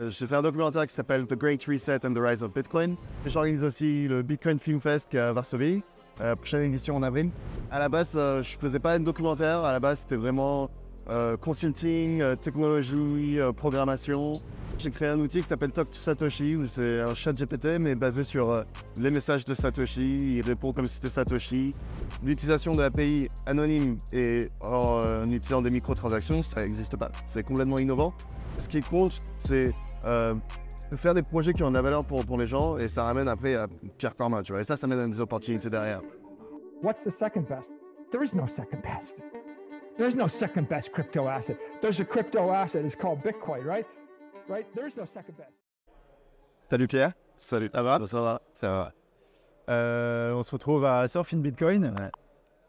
Euh, J'ai fait un documentaire qui s'appelle The Great Reset and the Rise of Bitcoin. J'organise aussi le Bitcoin Film Fest à Varsovie, prochaine édition en avril. À la base, je euh, je faisais pas de documentaire, à la base c'était vraiment euh, consulting, technologie, programmation. J'ai créé un outil qui s'appelle Talk to Satoshi, où c'est un chat GPT mais basé sur les messages de Satoshi, il répond comme si c'était Satoshi. L'utilisation de l'API anonyme et en utilisant des microtransactions, ça n'existe pas. C'est complètement innovant. Ce qui compte, c'est euh, faire des projets qui ont de la valeur pour, pour les gens et ça ramène après à Pierre Cormain, tu vois. Et ça, ça mène à des opportunités derrière. What's the second best? There is no second best. no second best crypto asset. a crypto asset, called Bitcoin, right? Right? no second best. Salut Pierre. Salut. Ça va Ça va. Ça va. Euh, on se retrouve à Surfing Bitcoin. Ouais.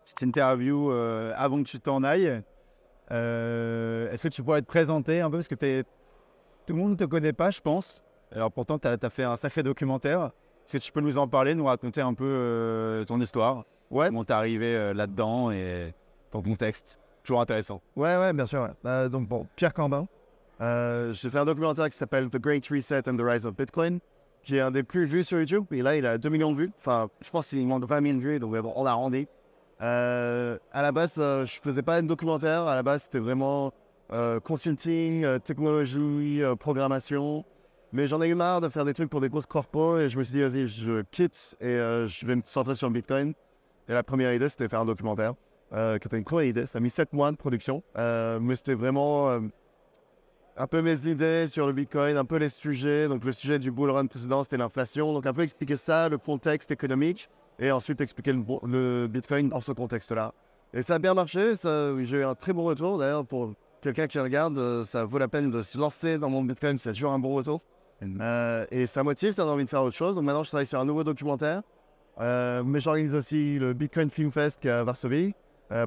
Petite interview euh, avant que tu t'en ailles. Euh, est-ce que tu pourrais te présenter un peu Parce que tu es tout le monde ne te connaît pas, je pense. Alors pourtant, tu as, fait un sacré documentaire. Est-ce que tu peux nous en parler, nous raconter un peu euh, ton histoire Ouais. Comment t'es arrivé euh, là-dedans et ton contexte Toujours intéressant. Ouais, ouais, bien sûr. Bah, donc bon, Pierre Cambin. Euh, j'ai fait un documentaire qui s'appelle The Great Reset and the Rise of Bitcoin, J'ai un des plus vus sur YouTube. Et là, il a 2 millions de vues. Enfin, je pense qu'il manque 20 000 vues, donc on a rendu. à la base, je faisais pas un documentaire. À la base, c'était vraiment euh, consulting, euh, technologie, euh, programmation. Mais j'en ai eu marre de faire des trucs pour des grosses corpos et je me suis dit, vas-y, je quitte et je vais me centrer sur le Bitcoin. Et la première idée, c'était faire un documentaire, qui était une première idée. Ça a mis 7 mois de production, mais c'était vraiment un peu mes idées sur le Bitcoin, un peu les sujets. Donc le sujet du bull run précédent, c'était l'inflation. Donc un peu expliquer ça, le contexte économique, et ensuite expliquer le, le Bitcoin dans ce contexte-là. Et ça a bien marché, j'ai eu un très bon retour d'ailleurs pour quelqu'un qui regarde, euh, ça vaut la peine de se lancer dans mon Bitcoin, c'est toujours un bon retour. Euh, et ça motive, ça donne envie de faire autre chose. Donc maintenant, je travaille sur un nouveau documentaire. Euh, mais j'organise aussi le Bitcoin Film Fest à Varsovie.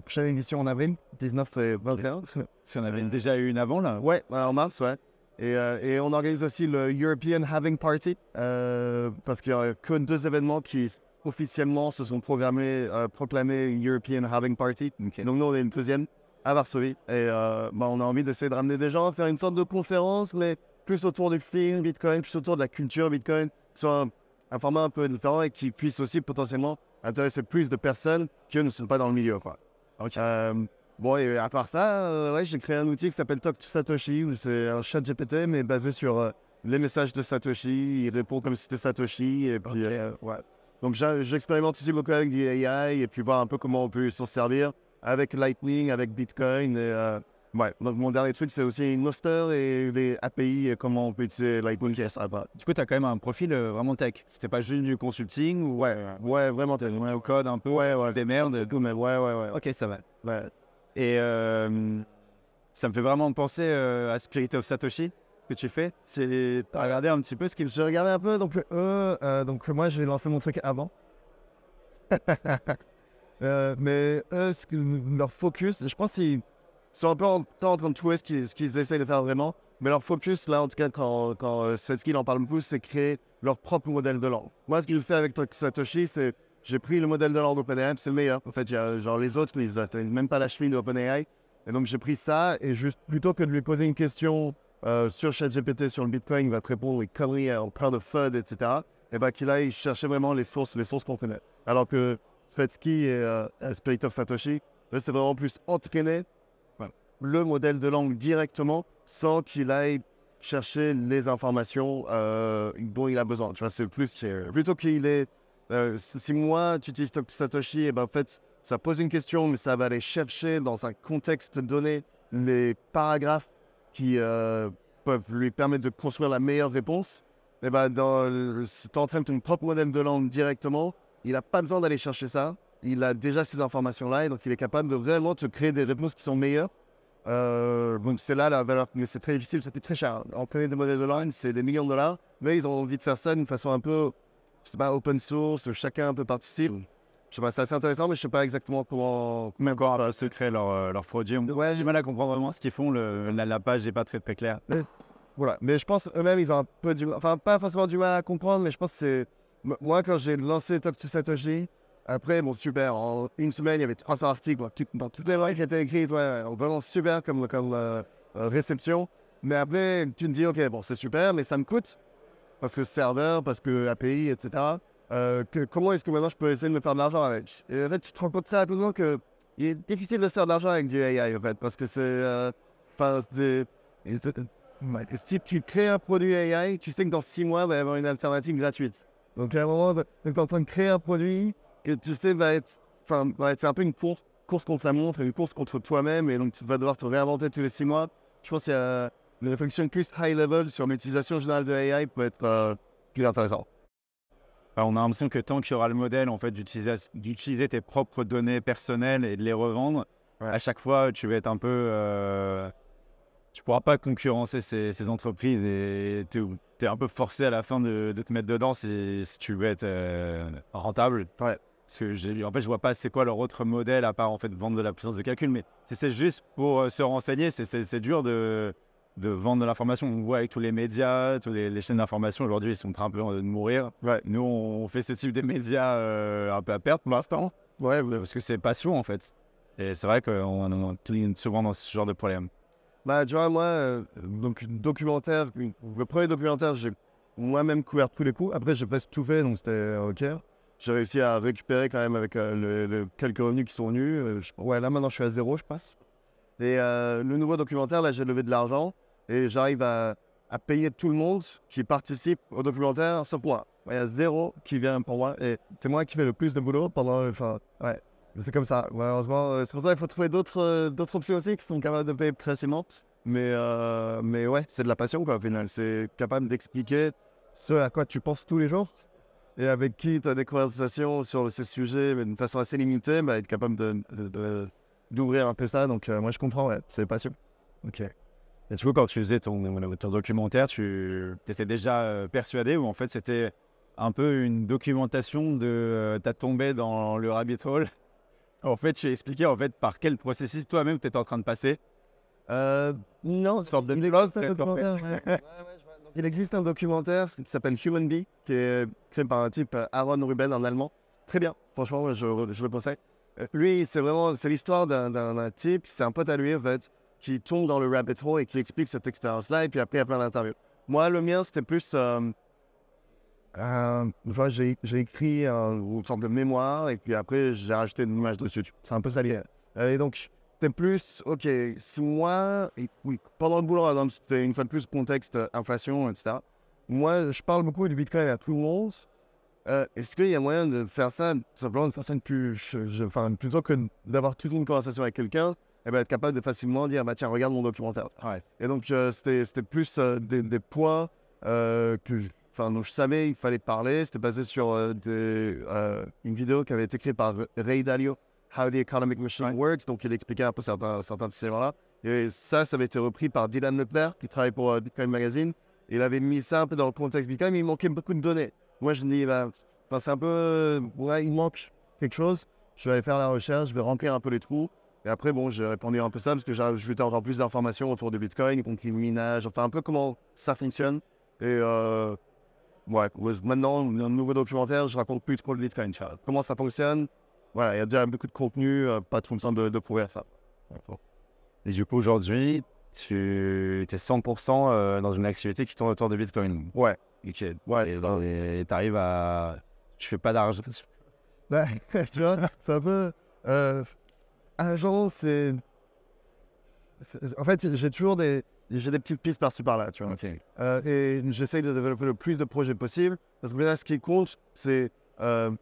prochaine édition en avril, 19 et 21. Si on avait déjà eu une avant, là Ouais, en mars, ouais. Et, on organise aussi le European Having Party, parce qu'il n'y a que deux événements qui officiellement se sont programmés, proclamés European Having Party. Donc nous, on est une deuxième à Varsovie. Et euh, bah, on a envie d'essayer de ramener des gens, faire une sorte de conférence, mais plus autour du film Bitcoin, plus autour de la culture Bitcoin, soit un, format un peu différent et qui puisse aussi potentiellement intéresser plus de personnes qui ne sont pas dans le milieu. Quoi. Euh, bon, et à part ça, euh, ouais, j'ai créé un outil qui s'appelle Talk to Satoshi, où c'est un chat GPT, mais basé sur les messages de Satoshi. Il répond comme si c'était Satoshi. Et puis, ouais. Donc j'expérimente aussi beaucoup avec du AI et puis voir un peu comment on peut s'en servir avec Lightning, avec Bitcoin. Et, euh, Ouais, donc mon dernier truc, c'est aussi roster et les API et euh, comment on peut utiliser Lightning JS Du coup, tu as quand même un profil euh, vraiment tech. C'était pas juste du consulting Ouais, ouais, vraiment tech. Ouais, au code un peu, ouais, ouais. des merdes. Et tout, mais ouais, ouais, ouais. Ok, ça va. Ouais. Et ça me fait vraiment penser à Spirit of Satoshi, ce que tu fais. Tu as regardé un petit peu ce qu'ils... J'ai regardé un peu, donc eux, donc moi, vais lancer mon truc avant. Euh, mais eux, leur focus, je pense qu'ils sont un peu en, train de trouver ce qu'ils essayent de faire vraiment. Mais leur focus, là, en tout cas, quand, quand euh, Svetsky en parle plus, c'est créer leur propre modèle de langue. Moi, ce que je fais avec Satoshi, c'est j'ai pris le modèle de langue OpenAI, c'est le meilleur. En fait, genre les autres, ils n'atteignent même pas la cheville d'OpenAI. Et donc, j'ai pris ça, et juste plutôt que de lui poser une question euh, sur ChatGPT, sur le Bitcoin, il va te répondre les conneries en plein de FUD, etc. Et bien bah, qu'il aille chercher vraiment les sources, les sources qu'on connaît. Alors que Svetsky et euh, Spirit of Satoshi, c'est vraiment plus entraîner le modèle de langue directement sans qu'il aille chercher les informations euh, dont il a besoin. Tu vois, c'est plus que, plutôt qu'il est. Euh, si moi, tu utilises Satoshi, et eh ben en fait, ça pose une question, mais ça va aller chercher dans un contexte donné les paragraphes qui euh, peuvent lui permettre de construire la meilleure réponse. Et eh ben dans, tu entraînes ton propre modèle de langue directement, il n'a pas besoin d'aller chercher ça. Il a déjà ces informations-là et donc il est capable de réellement te créer des réponses qui sont meilleures. Euh, c'est là la valeur, mais c'est très difficile, ça très cher. Entraîner des modèles de line, c'est des millions de dollars, mais ils ont envie de faire ça d'une façon un peu, je sais pas, open source, chacun un peu participe. Je sais pas, c'est assez intéressant, mais je sais pas exactement comment. Mais encore ça se créer leur, euh, leur Ouais, j'ai mal à comprendre vraiment ce qu'ils font. la, page n'est pas très très claire. voilà, mais je pense eux-mêmes, ils ont un peu du mal, enfin pas forcément du mal à comprendre, mais je pense que c'est moi, quand j'ai lancé Top to après, bon, super, en une semaine, il y avait 300 articles dans, toutes les langues qui étaient écrites, ouais, vraiment super comme, comme euh, euh, réception. Mais après, tu me dis, ok, bon, c'est super, mais ça me coûte, parce que serveur, parce que API, etc. Euh, comment est-ce que maintenant je peux essayer de me faire de l'argent avec Et en fait, tu te rends compte très rapidement que il est difficile de faire de l'argent avec du AI, en fait, parce que c'est. Euh, si tu crées un produit AI, tu sais que dans six mois, il va y avoir une alternative gratuite. Donc à un moment, tu es en train de créer un produit que tu sais va être. Enfin, un peu une course, contre la montre et une course contre toi-même. Et donc tu vas devoir te réinventer tous les six mois. Je pense qu'il y a une réflexion plus high level sur l'utilisation générale de AI peut être euh, plus intéressant. Bah, on a l'impression que tant qu'il y aura le modèle en fait, d'utiliser tes propres données personnelles et de les revendre, à chaque fois tu vas être un peu. Euh, tu pourras pas concurrencer ces, entreprises et tu es, un peu forcé à la fin de, te mettre dedans si, tu veux être euh, rentable. Ouais. Parce que en fait, je vois pas c'est quoi leur autre modèle à part en fait vendre de la puissance de calcul. Mais si c'est juste pour euh, se renseigner, c'est dur de, de vendre de l'information. On voit avec tous les médias, toutes les, chaînes d'information aujourd'hui, ils sont en train euh, de mourir. Ouais. Nous, on fait ce type de médias un peu à perte pour l'instant. Ouais, parce que c'est passion en fait. Et c'est vrai qu'on est souvent dans ce genre de problème. Bah, tu vois, moi, euh, donc, documentaire, le premier documentaire, j'ai moi-même couvert tous les coups. Après, j'ai presque tout fait, donc c'était euh, OK. J'ai réussi à récupérer quand même avec euh, le, quelques revenus qui sont venus. ouais, là, maintenant, je suis à zéro, je passe. Et le nouveau documentaire, là, j'ai levé de l'argent et j'arrive à, payer tout le monde qui participe au documentaire, sauf moi. Il y a zéro qui vient pour moi et c'est moi qui fais le plus de boulot pendant. Enfin, ouais, c'est comme ça, malheureusement. Euh, c'est pour ça qu'il faut trouver d'autres euh, d'autres options aussi qui sont capables de payer précisément. Mais, euh, mais ouais, c'est de la passion, quoi, au final. C'est capable d'expliquer ce à quoi tu penses tous les jours et avec qui tu as des conversations sur ces sujets, mais d'une façon assez limitée, bah, être capable de, d'ouvrir un peu ça. Donc, moi, je comprends, ouais, c'est passion. Ok. Et du coup, quand tu faisais ton, documentaire, tu étais déjà persuadé ou en fait, c'était un peu une documentation de. ta t'as tombé dans le rabbit hole en fait, tu as expliqué en fait, par quel processus toi-même tu étais en train de passer. Euh, non, sorte de il existe un documentaire. il existe un documentaire qui s'appelle Human Bee, qui est créé par un type euh, Aaron Ruben, en allemand. Très bien, franchement, je, le conseille. Euh, lui, c'est vraiment c'est l'histoire d'un type, c'est un pote à lui en fait, qui tombe dans le rabbit hole et qui explique cette expérience-là, et puis après il y a plein d'interviews. Moi, le mien, c'était plus euh, euh, vois, j'ai, écrit euh, une sorte de mémoire et puis après, j'ai rajouté des images dessus. C'est un peu salé. Euh, et donc, c'était plus, OK, si moi, et, oui, pendant le boulot, c'était une fois de plus contexte, euh, inflation, etc. Moi, je parle beaucoup du Bitcoin à tout le monde. Est-ce qu'il y a moyen de faire ça simplement de façon plus. Je, plutôt que d'avoir toute une conversation avec quelqu'un, et eh ben, être capable de facilement dire bah, tiens, regarde mon documentaire. Et donc, c'était plus des, des, points que je, Enfin, dont je savais il fallait parler. C'était basé sur euh, euh, une vidéo qui avait été créée par Ray Dalio, How the Economic Machine Works. Donc il expliquait un peu certains, certains de ces éléments-là. Et ça, ça avait été repris par Dylan Leclerc, qui travaille pour euh, Bitcoin Magazine. il avait mis ça un peu dans le contexte Bitcoin, mais il manquait beaucoup de données. Moi, je me dis, bah, c'est un peu. Ouais, il manque quelque chose. Je vais aller faire la recherche, je vais remplir un peu les trous. Et après, bon, j'ai répondu un peu ça parce que j'ai ajouté encore plus d'informations autour de Bitcoin, y compris le minage, enfin un peu comment ça fonctionne. Et Ouais, maintenant, dans le nouveau documentaire, je raconte plus trop de Bitcoin, Comment ça fonctionne Voilà, il y a déjà beaucoup de contenu, euh, pas trop besoin de, de prouver ça. Et du coup, aujourd'hui, tu es 100% euh, dans une activité qui tourne autour de Bitcoin. Ouais. Ouais. Et tu arrives à. Tu fais pas d'argent. Bah, tu vois, c'est un peu. Euh, c'est. En fait, j'ai toujours des j'ai des petites pistes par-ci par-là, tu vois. Euh, et j'essaye de développer le plus de projets possible. Parce que là, ce qui compte, c'est euh,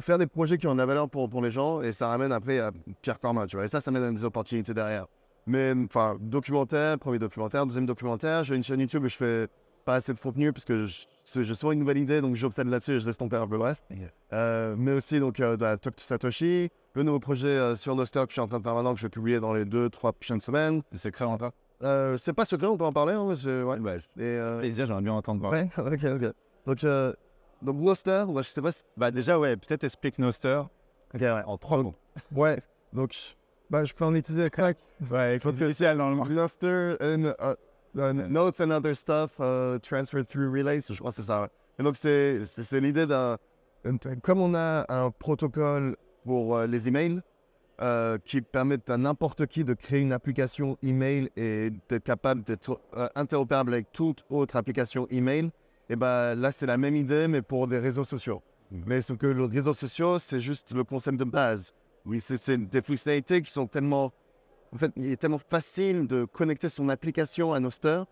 faire des projets qui ont de la valeur pour, pour les gens et ça ramène après à Pierre Corma, tu vois. Et ça, ça mène à des opportunités derrière. Mais enfin, documentaire, premier documentaire, deuxième documentaire. J'ai une chaîne YouTube où je fais pas assez de contenu parce que je, je une nouvelle idée, donc j'obsède là-dessus et je laisse tomber un peu le reste. Euh, mais aussi, donc, de la bah, Talk to Satoshi, le nouveau projet sur Noster que je suis en train de faire maintenant, que je vais publier dans les deux, trois prochaines semaines. C'est très longtemps euh, c'est pas secret, on peut en parler. Hein, mais Déjà, j'aimerais bien entendre. Ouais, ben, euh, ok, ok. Donc, euh... Donc Noster, je sais pas si... Bah, déjà, ouais, peut-être explique Noster en trois mots. Ouais, donc bah, je peux en utiliser crack. ouais, faut que normalement. Noster and, uh, uh, notes and other stuff uh, transferred through relays, je crois que c'est ça. Et donc c'est l'idée d'un... Comme on a un protocole pour euh, les emails, euh, qui permettent à n'importe qui de créer une application email et d'être capable d'être euh, interopérable avec toute autre application email, et eh ben là c'est la même idée mais pour des réseaux sociaux. Mm. Mais ce que les réseaux sociaux, c'est juste le concept de base. Oui, c'est des fonctionnalités qui sont tellement, en fait, il est tellement facile de connecter son application à nos stores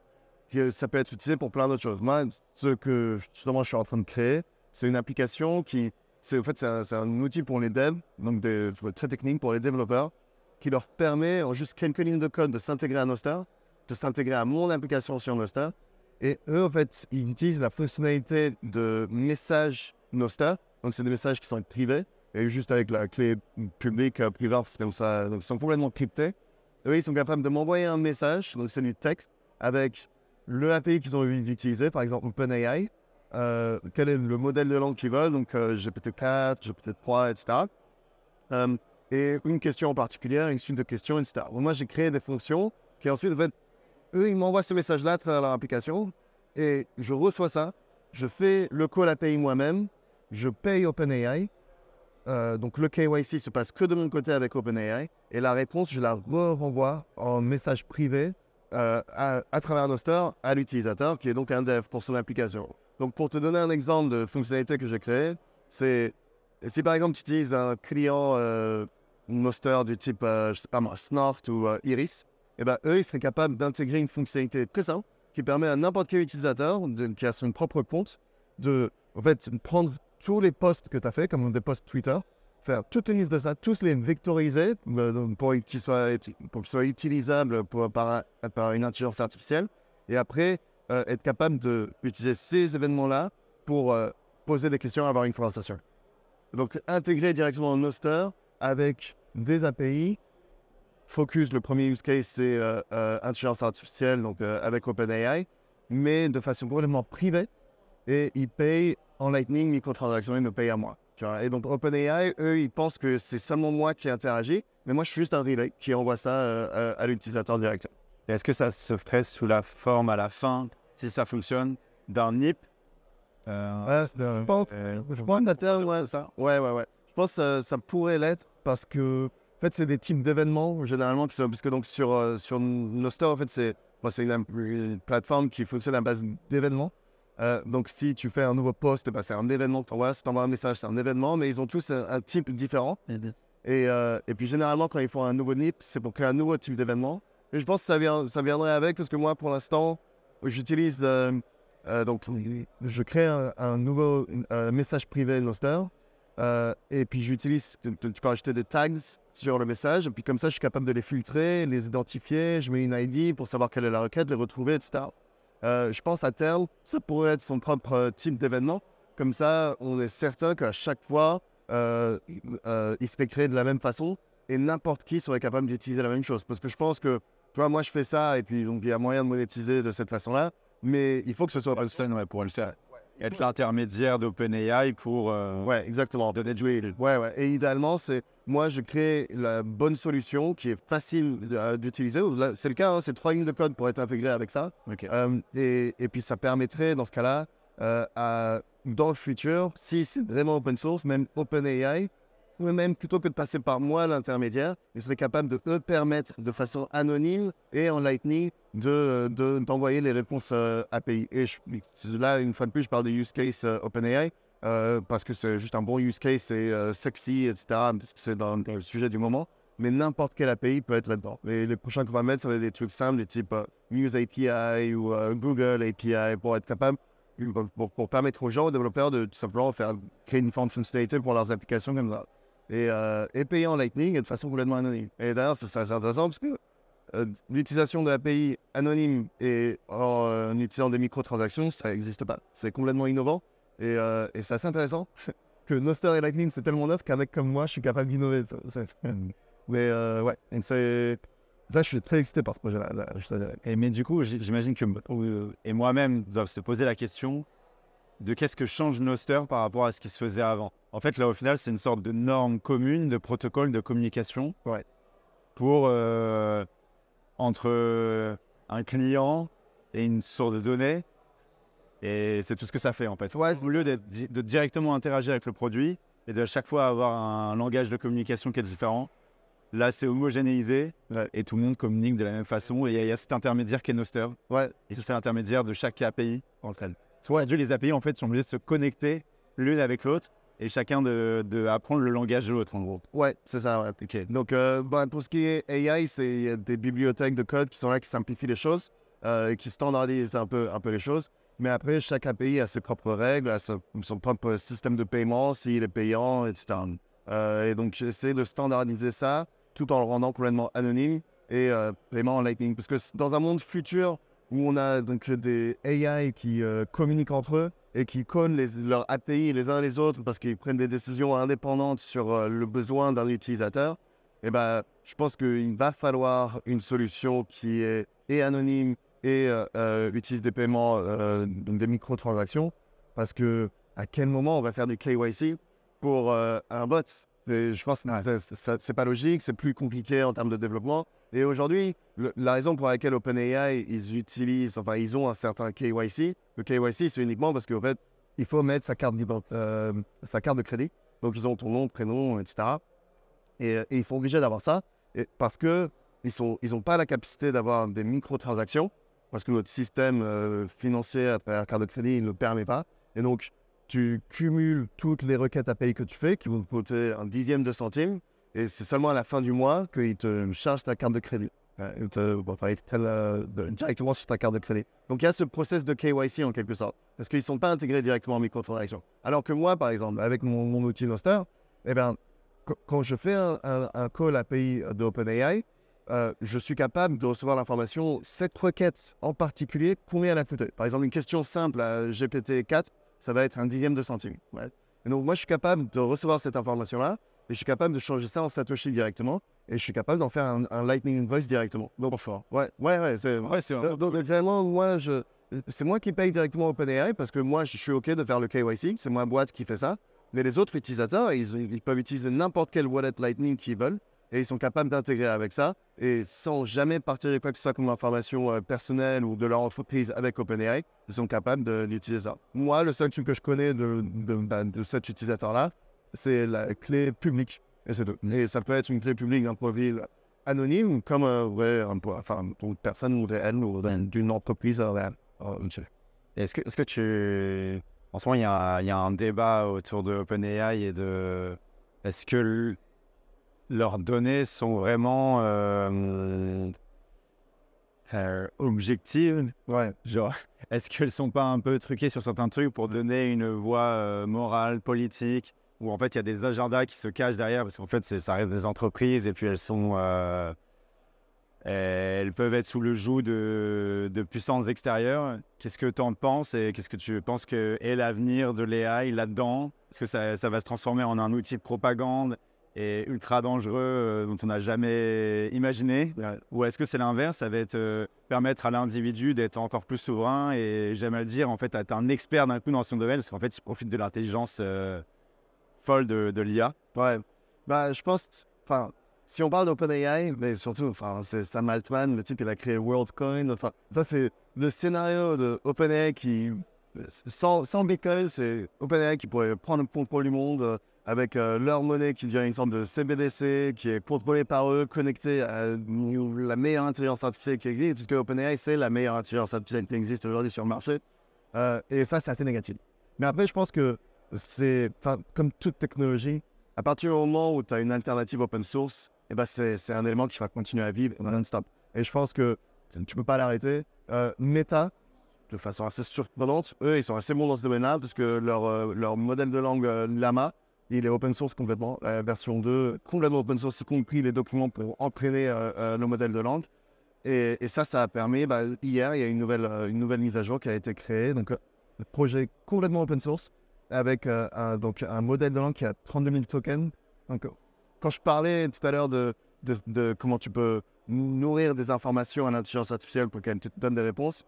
que ça peut être utilisé pour plein d'autres choses. Moi, ce que justement je suis en train de créer, c'est une application qui c'est en fait c'est un, outil pour les devs, donc des, très technique pour les développeurs, qui leur permet en juste quelques lignes de code de s'intégrer à Nostar, de s'intégrer à mon application sur Nostar. Et eux, en fait, ils utilisent la fonctionnalité de message Nostar. Donc, c'est des messages qui sont privés et juste avec la clé publique private, euh, privée, c'est comme ça. Donc, ils sont complètement cryptés. Eux, ils sont capables de m'envoyer un message, donc c'est du texte, avec le API qu'ils ont envie d'utiliser, par exemple OpenAI, euh, quel est le modèle de langue qu'ils veulent, donc GPT-4, GPT-3, etc. et une question en particulier, une suite de questions, etc. moi, j'ai créé des fonctions qui ensuite eux, ils m'envoient ce message-là à travers leur application et je reçois ça. Je fais le call API moi-même. Je paye OpenAI. Euh, donc le KYC se passe que de mon côté avec OpenAI. Et la réponse, je la renvoie en message privé euh, à, travers nos stores, à l'utilisateur qui est donc un dev pour son application. Donc, pour te donner un exemple de fonctionnalité que j'ai créée, c'est si par exemple tu utilises un client euh, un monster du type, je euh, je sais pas moi, Snort ou euh, Iris, et eh ben, eux, ils seraient capables d'intégrer une fonctionnalité très simple qui permet à n'importe quel utilisateur qui a son propre compte de en fait, prendre tous les posts que tu as fait, comme des posts Twitter, faire toute une liste de ça, tous les vectoriser pour qu'ils soient, utilisables pour, par une intelligence artificielle. Et après, euh, être capable d'utiliser ces événements-là pour euh, poser des questions, avoir une conversation. Donc, intégrer directement en stores avec des API. Focus, le premier use case, c'est euh, intelligence artificielle, donc avec OpenAI, mais de façon complètement privée. Et ils payent en Lightning, microtransactions, ils me payent à moi. Et donc OpenAI, eux, ils pensent que c'est seulement moi qui interagis, mais moi, je suis juste un relay qui envoie ça à, l'utilisateur directeur. Est-ce que ça se ferait sous la forme à la fin si ça fonctionne dans NIP. Euh, je pense, ouais, euh, euh, ça. Ouais, ouais, ouais. Je pense que ça pourrait l'être parce que, en fait, c'est des types d'événements généralement qui parce que donc sur, sur stores, en fait, c'est une, plateforme qui fonctionne à base d'événements. donc, si tu fais un nouveau post, eh ben, c'est un événement que tu envoies. Si tu envoies un message, c'est un événement, mais ils ont tous un, type différent. Mhm. Et, et, puis, généralement, quand ils font un nouveau NIP, c'est pour créer un nouveau type d'événement. Et je pense que ça, ça viendrait avec parce que moi, pour l'instant, j'utilise euh, euh, donc je crée un, nouveau message privé Noster euh, et puis j'utilise tu peux ajouter des tags sur le message et puis comme ça je suis capable de les filtrer, les identifier, je mets une ID pour savoir quelle est la requête, les retrouver, etc. je pense à TEL, ça pourrait être son propre type d'événement. Comme ça, on est certain qu'à chaque fois, il serait créé de la même façon et n'importe qui serait capable d'utiliser la même chose. Parce que je pense que tu moi, je fais ça, et puis donc il y a moyen de monétiser de cette façon-là, mais il faut que ce soit. Pour le faire. Être l'intermédiaire d'OpenAI pour. Euh, ouais, exactement. Donner du Ouais, ouais. Et idéalement, c'est moi, je crée la bonne solution qui est facile euh, d'utiliser. C'est le cas, hein, c'est trois lignes de code pour être intégré avec ça. Euh, et, et, puis, ça permettrait, dans ce cas-là, dans le futur, si c'est vraiment open source, même OpenAI, ou mêmes plutôt que de passer par moi, l'intermédiaire. Ils seraient capables de eux permettre de façon anonyme et en Lightning d'envoyer de, les réponses euh, API. Et là, une fois de plus, je parle de use case euh, OpenAI. Euh, parce que c'est juste un bon use case, c'est sexy, etc., c'est dans, le sujet du moment. Mais n'importe quelle API peut être là-dedans. Et les prochains qu'on va mettre, ça va être des trucs simples, du type News API ou Google API, pour être capable pour, permettre aux gens, aux développeurs, de tout simplement faire, créer une forme fonctionnalité pour leurs applications comme ça et, euh, payer en Lightning et de façon complètement anonyme. Et d'ailleurs, c'est intéressant parce que euh, l'utilisation de l'API anonyme et euh, en, utilisant des microtransactions, ça n'existe pas. C'est complètement innovant et, c'est assez intéressant que Noster et Lightning, c'est tellement neuf qu'avec comme moi, je suis capable d'innover. Mais ouais, Ça, je suis très excité par ce projet-là. et mais du coup, j'imagine que. Et moi-même, doivent se poser la question de qu'est-ce que change Noster par rapport à ce qui se faisait avant. En fait, là, au final, c'est une sorte de norme commune, de protocole de communication ouais. pour euh, entre un client et une source de données. Et c'est tout ce que ça fait, en fait. Ouais. Au lieu de directement interagir avec le produit et de chaque fois avoir un langage de communication qui est différent, Là, c'est homogénéisé et tout le monde communique de la même façon. Et il y, a cet intermédiaire qui est Noster. Ouais. Et c'est cet intermédiaire de chaque API entre elles. Soit les API, en fait, sont obligés de se connecter l'une avec l'autre et chacun de, apprendre le langage de l'autre, en gros. Ouais, c'est ça. Ouais. Donc, euh, bah, pour ce qui est AI, c'est des bibliothèques de code qui sont là, qui simplifient les choses, euh, qui standardisent un peu, un peu les choses. Mais après, chaque API a ses propres règles, a son, propre système de paiement, s'il est payant, etc. Euh, et donc, j'essaie de standardiser ça tout en le rendant complètement anonyme et paiement en Lightning. Parce que dans un monde futur, où on a donc des AI qui euh, communiquent entre eux et qui collent leurs API les uns les autres parce qu'ils prennent des décisions indépendantes sur euh, le besoin d'un utilisateur, Et eh ben, je pense qu'il va falloir une solution qui est anonyme et euh, utilise des paiements, des microtransactions, parce que à quel moment on va faire du KYC pour un bot je pense que ce c'est pas logique, c'est plus compliqué en termes de développement. Et aujourd'hui, la raison pour laquelle OpenAI, ils utilisent, enfin, ils ont un certain KYC. Le KYC, c'est uniquement parce qu'en fait, il faut mettre sa carte, euh, sa carte de crédit. Donc, ils ont ton nom, prénom, etc. Et, ils sont obligés d'avoir ça et, parce qu'ils n'ont ils pas la capacité d'avoir des microtransactions parce que notre système euh, financier à travers carte de crédit ne le permet pas. Et donc, tu cumules toutes les requêtes API que tu fais, qui vont te coûter un dixième de centime, et c'est seulement à la fin du mois qu'ils te chargent ta carte de crédit. Ils te, euh, directement sur ta carte de crédit. Donc il y a ce process de KYC en quelque sorte, parce qu'ils ne sont pas intégrés directement en transactions Alors que moi, par exemple, avec mon, outil Noster, eh ben, quand je fais un, call API d'OpenAI, euh, je suis capable de recevoir l'information, cette requête en particulier, combien elle a coûté. Par exemple, une question simple à GPT-4, ça va être un dixième de centime. Et donc moi, je suis capable de recevoir cette information-là, et je suis capable de changer ça en Satoshi directement, et je suis capable d'en faire un, Lightning Invoice directement. Donc, fort. Ouais, C'est, ouais, c'est euh, donc, moi, je, c'est moi qui paye directement OpenAI, parce que moi, je suis OK de faire le KYC, c'est ma boîte qui fait ça, mais les autres utilisateurs, ils, ils peuvent utiliser n'importe quel wallet Lightning qu'ils veulent, et ils sont capables d'intégrer avec ça, et sans jamais partir de quoi que ce soit comme information euh, personnelle ou de leur entreprise avec OpenAI, ils sont capables d'utiliser ça. Moi, le seul truc que je connais bah, de, cet utilisateur-là, c'est la clé publique. Et c'est tout. Mmh. ça peut être une clé publique un profil anonyme, comme euh, enfin, une personne réelle ou mmh. d'une entreprise réelle. Oh, est-ce que, est que tu. En ce moment, il y, a, un débat autour de OpenAI et de. Est-ce que leurs données sont vraiment euh, euh, objectives. Ouais. Genre, est-ce qu'elles sont pas un peu truquées sur certains trucs pour donner une voix euh, morale, politique, Ou en fait il y a des agendas qui se cachent derrière parce qu'en fait ça reste des entreprises et puis elles sont eh, elles peuvent être sous le joug de, de puissances extérieures. Qu'est-ce que tu en penses et qu'est-ce que tu penses que est l'avenir de l'AI là-dedans Est-ce que ça, ça, va se transformer en un outil de propagande et ultra dangereux euh, dont on n'a jamais imaginé Ou est-ce que c'est l'inverse Ça va être euh, permettre à l'individu d'être encore plus souverain et, j'aime à le dire, en fait, être un expert d'un coup dans son domaine parce qu'en fait, il profite de l'intelligence euh, folle de, l'IA. Ouais. Bah, je pense, enfin, si on parle d'OpenAI, mais surtout, enfin, c'est Sam Altman, le type, qui a créé WorldCoin. Enfin, ça, c'est le scénario de OpenAI qui, sans, sans Bitcoin, c'est OpenAI qui pourrait prendre le contrôle du monde avec euh, leur monnaie qui devient une sorte de CBDC, qui est contrôlée par eux, connectée à la meilleure intelligence artificielle qui existe, puisque OpenAI, c'est la meilleure intelligence artificielle qui existe aujourd'hui sur le marché. Euh, et ça, c'est assez négatif. Mais après, je pense que c'est, comme toute technologie, à partir du moment où tu as une alternative open source, et eh ben c'est un élément qui va continuer à vivre non-stop. Et je pense que tu peux pas l'arrêter. Euh, Meta, de façon assez surprenante, eux, ils sont assez bons dans ce domaine-là, parce que leur, leur modèle de langue Lama, il est open source complètement, la version 2, complètement open source, y compris les documents pour entraîner euh, euh, le modèle de langue. Et, ça, ça a permis, bah, hier, il y a une nouvelle, euh, une nouvelle mise à jour qui a été créée. Donc, le projet complètement open source avec un, donc un modèle de langue qui a 32 000 tokens. Donc, quand je parlais tout à l'heure de, comment tu peux nourrir des informations à l'intelligence artificielle pour qu'elle te donne des réponses,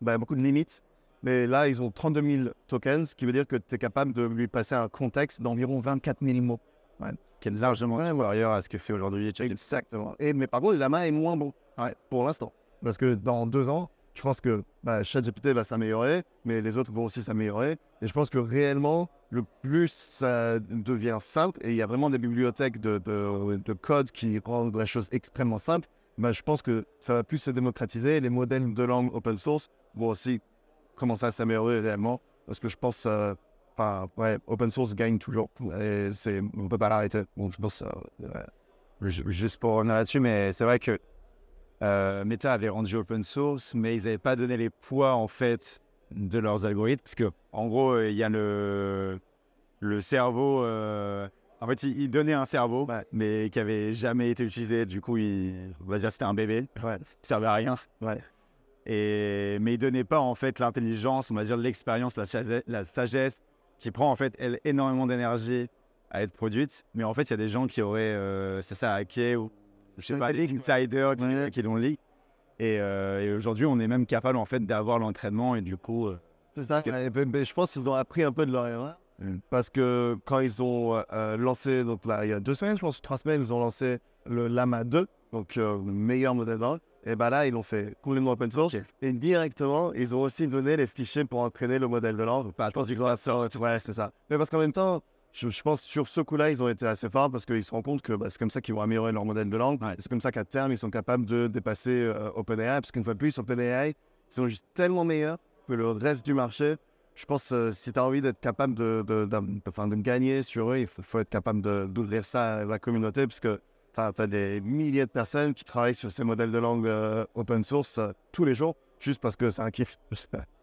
bah, a beaucoup de limites. Mais là, ils ont 32 000 tokens, ce qui veut dire que tu es capable de lui passer un contexte d'environ 24 000 mots. Ouais. Qui est largement à ce que fait aujourd'hui Exactement. Et, mais par contre, la main est moins bon pour l'instant. Parce que dans deux ans, je pense que chaque bah, ChatGPT va s'améliorer, mais les autres vont aussi s'améliorer. Et je pense que réellement, le plus ça devient simple, et il y a vraiment des bibliothèques de, code qui rendent la chose extrêmement simple, bah, je pense que ça va plus se démocratiser. Les modèles de langue open source vont aussi commencer à s'améliorer réellement. Parce que je pense, euh, ouais, open source gagne toujours. Et c'est, on ne peut pas l'arrêter. Bon, je pense, euh, Juste pour revenir là-dessus, mais c'est vrai que euh, Meta avait rendu open source, mais ils n'avaient pas donné les poids, en fait, de leurs algorithmes. Parce que, en gros, euh, il y a le, le cerveau. en fait, ils il donnaient un cerveau, mais qui n'avait jamais été utilisé. Du coup, il, on va dire c'était un bébé. Ouais. Il ne servait à rien. Ouais mais il donnait pas en fait l'intelligence, on va dire l'expérience, la, sagesse qui prend en fait elle énormément d'énergie à être produite. Mais en fait, il y a des gens qui auraient, c'est euh, ça, hacké ou je sais pas, des insiders qui, l'ont leak. Euh, et, aujourd'hui, on est même capable en fait d'avoir l'entraînement et du coup. Euh, c'est ça. Ben, ben, je pense qu'ils ont appris un peu de leur erreur. Mm. Parce que quand ils ont lancé, donc là, il y a deux semaines, je pense, trois semaines, ils ont lancé le Lama 2, donc le meilleur modèle d'art et bien bah là, ils l'ont fait complètement open source. Et directement, ils ont aussi donné les fichiers pour entraîner le modèle de langue. Pas attends, ils ont... Ouais, c'est ça. Mais parce qu'en même temps, je, je, pense sur ce coup-là, ils ont été assez forts parce qu'ils se rendent compte que bah, c'est comme ça qu'ils vont améliorer leur modèle de langue. C'est comme ça qu'à terme, ils sont capables de dépasser euh, OpenAI. Parce qu'une fois de plus, OpenAI, ils sont juste tellement meilleurs que le reste du marché. Je pense euh, si tu as envie d'être capable de, de, de, gagner sur eux, il faut, faut être capable d'ouvrir ça à la communauté. Parce que tu as, des milliers de personnes qui travaillent sur ces modèles de langue euh, open source euh, tous les jours, juste parce que c'est un kiff.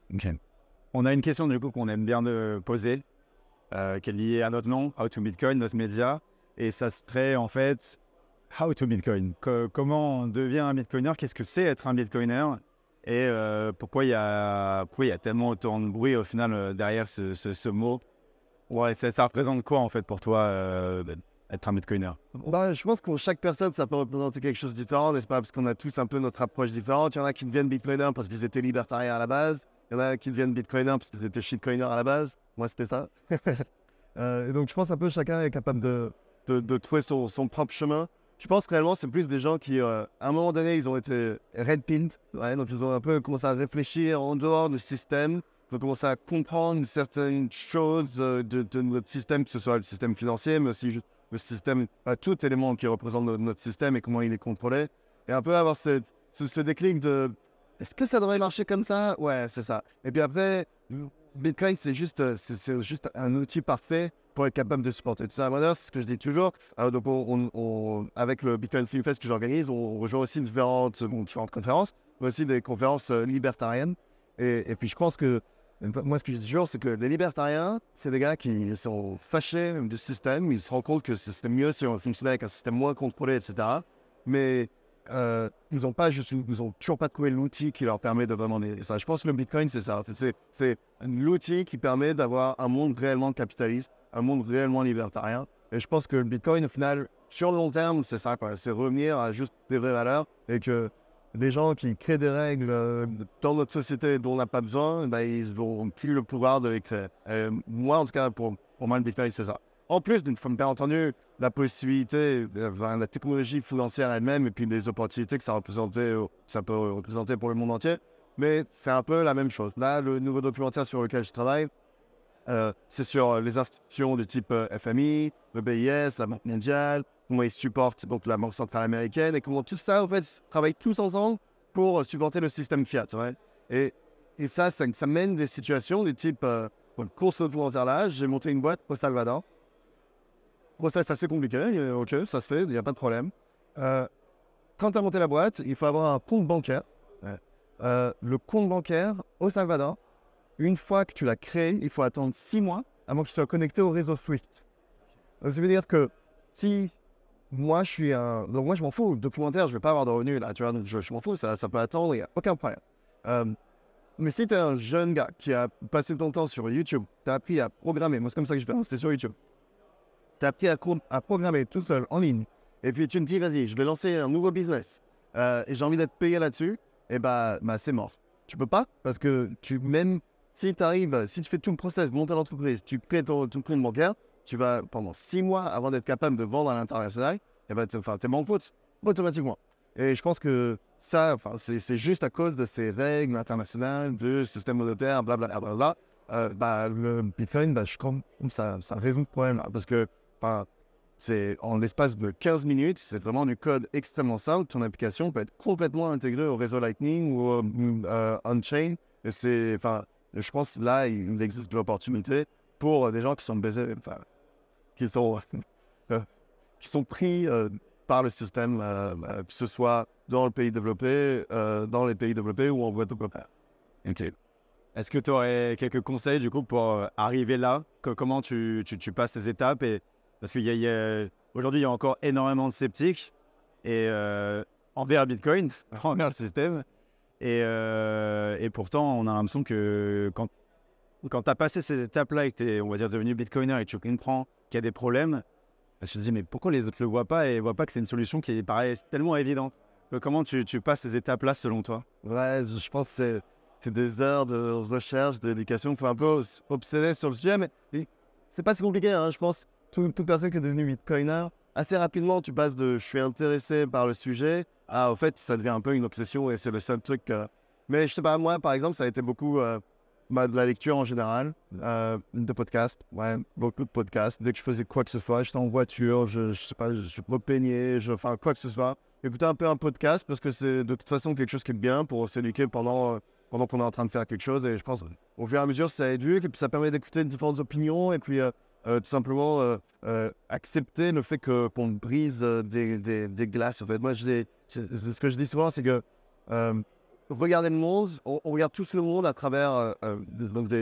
On a une question du coup qu'on aime bien de poser, euh, qui est liée à notre nom, How to Bitcoin, notre média, et ça serait en fait How to Bitcoin. comment on devient un Bitcoiner Qu'est-ce que c'est être un Bitcoiner Et pourquoi il y a il tellement autant de bruit au final derrière ce, mot Ouais, ça, représente quoi en fait pour toi, Ben être un bitcoiner bah, Je pense que chaque personne, ça peut représenter quelque chose de différent, n'est-ce pas Parce qu'on a tous un peu notre approche différente. Il y en a qui deviennent bitcoiners parce qu'ils étaient libertariens à la base. Il y en a qui deviennent bitcoiners parce qu'ils étaient shitcoiners à la base. Moi, c'était ça. Euh, et donc, je pense un peu chacun est capable de, de, trouver son, propre chemin. Je pense que réellement, c'est plus des gens qui, euh, à un moment donné, ils ont été red Ouais, donc, ils ont un peu commencé à réfléchir en dehors du système. Ils ont commencé à comprendre certaines choses euh, de, de notre système, que ce soit le système financier, mais aussi juste le système, à tout élément qui représente notre, système et comment il est contrôlé. Et un peu avoir cette, ce, déclic de est-ce que ça devrait marcher comme ça Ouais, c'est ça. Et puis après, Bitcoin, c'est juste, c'est, juste un outil parfait pour être capable de supporter tout ça. Moi, c'est ce que je dis toujours. donc, on, avec le Bitcoin Film Fest que j'organise, on rejoint aussi différentes, différentes conférences, mais aussi des conférences euh, libertariennes. et puis, je pense que moi, ce que je dis toujours, c'est que les libertariens, c'est des gars qui sont fâchés du système, ils se rendent compte que c'était mieux si on fonctionnait avec un système moins contrôlé, etc. Mais euh, ils n'ont pas ils ont toujours pas trouvé l'outil qui leur permet de vraiment ça. Je pense que le Bitcoin, c'est ça. c'est l'outil qui permet d'avoir un monde réellement capitaliste, un monde réellement libertarien. Et je pense que le Bitcoin, au final, sur le long terme, c'est ça. C'est revenir à juste des vraies valeurs et que des gens qui créent des règles euh, dans notre société dont on n'a pas besoin, ben, ils n'auront plus le pouvoir de les créer. Euh, moi, en tout cas, pour, moi, le Bitcoin, c'est ça. En plus, d'une bien entendu, la possibilité, euh, la technologie financière elle-même et puis les opportunités que ça, représentait, ça peut représenter pour le monde entier. Mais c'est un peu la même chose. Là, le nouveau documentaire sur lequel je travaille, c'est sur les institutions du type FMI, le BIS, la Banque mondiale, comment ils supportent donc, la Banque centrale américaine et comment tout ça, en fait, travaille tous ensemble pour euh, supporter le système fiat. Ouais. Et, et ça, ça, mène des situations du type euh, bon, course dire là, j'ai monté une boîte au Salvador. c'est assez compliqué, ok, ça se fait, il n'y a pas de problème. Euh, quand tu as monté la boîte, il faut avoir un compte bancaire. Euh, le compte bancaire au Salvador, une fois que tu l'as créé, il faut attendre six mois avant qu'il soit connecté au réseau Swift. ça veut dire que si moi, je suis un. Donc, moi, je m'en fous. documentaire, je vais pas avoir de revenus là, tu vois. je, m'en fous. Ça, ça peut attendre, il n'y a aucun problème. Euh, mais si tu es un jeune gars qui a passé ton temps sur YouTube, tu as appris à programmer. Moi, c'est comme ça que je fais, hein, c'était sur YouTube. Tu as appris à, à, programmer tout seul, en ligne. Et puis, tu me dis, vas-y, je vais lancer un nouveau business. Euh, et j'ai envie d'être payé là-dessus. Et eh bah, bah, c'est mort. Tu peux pas parce que même si tu arrives, si tu fais tout le process, monter l'entreprise, tu paies ton, ton compte bancaire, tu vas, pendant six mois, avant d'être capable de vendre à l'international, et eh ben, tu es de faute, automatiquement. Et je pense que ça, c'est juste à cause de ces règles internationales, du système monétaire, blablabla. Bla, bla, bla, le Bitcoin, bah, je trouve ça, ça résout le problème. Hein, parce que c'est en l'espace de 15 minutes, c'est vraiment du code extrêmement simple. Ton application peut être complètement intégrée au réseau Lightning ou euh, on-chain. Et c'est, enfin, je pense là, il existe de l'opportunité pour des gens qui sont baisés qui sont, euh, euh, qui sont pris euh, par le système, que ce soit dans le pays développé, dans les pays développés ou en voie de okay. Est-ce que tu aurais quelques conseils du coup pour arriver là Comment tu, tu, passes ces étapes et, Parce qu'aujourd'hui, il y a encore énormément de sceptiques et, envers Bitcoin, envers le système. Et, et pourtant, on a l'impression que quand, quand tu as passé ces étapes-là et que tu es, on va dire, devenu Bitcoiner et que tu comprends qu'il y a des problèmes, bah, je me dis, mais pourquoi les autres ne le voient pas et voient pas que c'est une solution qui paraît tellement évidente euh, Comment tu, passes ces étapes-là selon toi Ouais, je pense que c'est des heures de recherche, d'éducation. Il faut un peu obséder sur le sujet, mais c'est pas si compliqué. Hein, je pense toute, personne qui est devenue bitcoiner, assez rapidement, tu passes de je suis intéressé par le sujet à au fait, ça devient un peu une obsession et c'est le seul truc. Mais je sais pas, moi, par exemple, ça a été beaucoup. Euh, bah, de la lecture en général, mm. euh, de podcasts, ouais, beaucoup de podcasts. Dès que je faisais quoi que ce soit, j'étais en voiture, je, sais pas, je me peignais, je, enfin quoi que ce soit. Écouter un peu un podcast parce que c'est de toute façon quelque chose qui est bien pour s'éduquer pendant, euh, pendant qu'on est en train de faire quelque chose. Et je pense au fur et à mesure, ça éduque et puis ça permet d'écouter différentes opinions et puis. Euh, tout simplement accepter le fait que, qu'on brise des, des, glaces. En fait, moi, je ce que je dis souvent, c'est que regarder le monde, on, regarde tous le monde à travers euh, euh,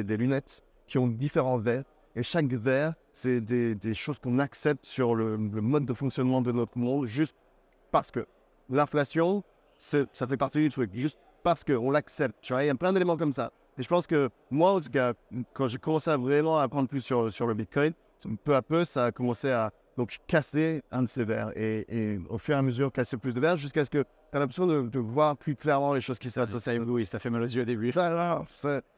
des, lunettes qui ont différents verres. Et chaque verre, c'est des, choses qu'on accepte sur le, mode de fonctionnement de notre monde, juste parce que l'inflation, ça fait partie du truc, juste parce qu'on l'accepte. Tu vois, il y a plein d'éléments comme ça. Et je pense que moi, en tout cas, quand j'ai commencé à vraiment apprendre plus sur, sur le Bitcoin, peu à peu, ça a commencé à donc, casser un de ces verres et, et au fur et à mesure casser plus de verres jusqu'à ce que T'as l'impression de, voir plus clairement les choses qui se passent au sein et ça fait mal aux yeux au début.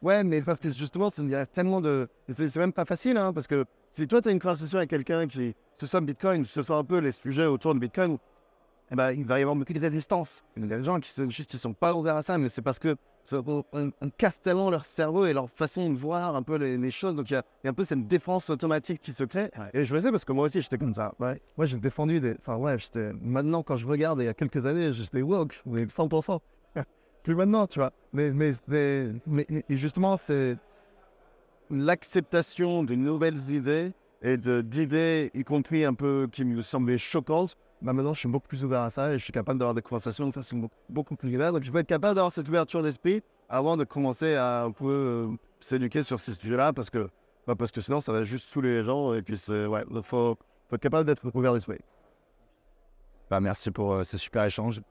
ouais, mais parce que justement, il y a tellement de. C'est même pas facile, hein, parce que si toi, tu as une conversation avec quelqu'un qui, ce soit Bitcoin, ce soit un peu les sujets autour de Bitcoin, eh ben, il va y avoir beaucoup de résistance. Il y a des gens qui sont juste, ils sont pas ouverts à ça, mais c'est parce que en, en, castellant leur cerveau et leur façon de voir un peu les, choses. Donc il y, a un peu cette défense automatique qui se crée. Et je le sais parce que moi aussi j'étais comme ça. Moi j'ai défendu des. Enfin ouais, j'étais. Maintenant quand je regarde il y a quelques années, j'étais woke, mais 100%. Plus maintenant, tu vois. Mais, mais, mais justement, c'est l'acceptation de nouvelles idées et d'idées, y compris un peu qui me semblaient choquantes, bah, maintenant je suis beaucoup plus ouvert à ça et je suis capable d'avoir des conversations de façon beaucoup plus ouverte. Donc il faut être capable d'avoir cette ouverture d'esprit avant de commencer à euh, s'éduquer sur ces sujets-là parce que, bah, parce que sinon ça va juste saouler les gens et puis il faut, être capable d'être ouvert d'esprit. Bah, merci pour euh, ce super échange.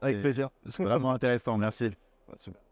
Avec plaisir. Vraiment intéressant, merci.